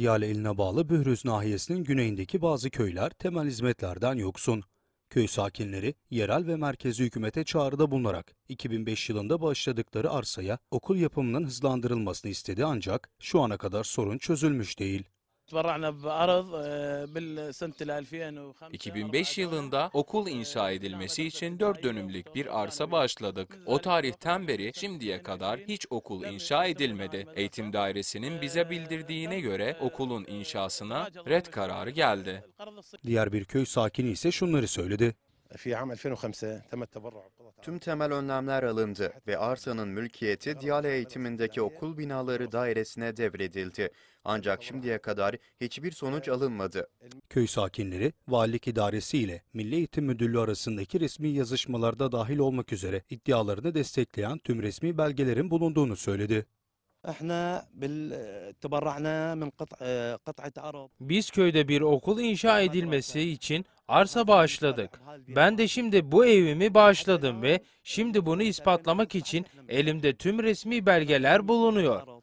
Diyale eline bağlı Bührüz nahiyesinin güneyindeki bazı köyler temel hizmetlerden yoksun. Köy sakinleri yerel ve merkezi hükümete çağrıda bulunarak 2005 yılında başladıkları arsaya okul yapımının hızlandırılmasını istedi ancak şu ana kadar sorun çözülmüş değil. 2005 yılında okul inşa edilmesi için dört dönümlük bir arsa bağışladık. O tarihten beri şimdiye kadar hiç okul inşa edilmedi. Eğitim dairesinin bize bildirdiğine göre okulun inşasına red kararı geldi. Diğer bir köy sakini ise şunları söyledi. Tüm temel önlemler alındı ve arsanın mülkiyeti Diyale eğitimindeki okul binaları dairesine devredildi. Ancak şimdiye kadar hiçbir sonuç alınmadı. Köy sakinleri, valilik idaresi ile Milli Eğitim Müdürlüğü arasındaki resmi yazışmalarda dahil olmak üzere iddialarını destekleyen tüm resmi belgelerin bulunduğunu söyledi. احنا تبرعنا من قطعة أرض. Biz köyde bir okul inşa edilmesi için arsa bağışladık. Ben de şimdi bu evimi bağışladım ve şimdi bunu ispatlamak için elimde tüm resmi belgeler bulunuyor.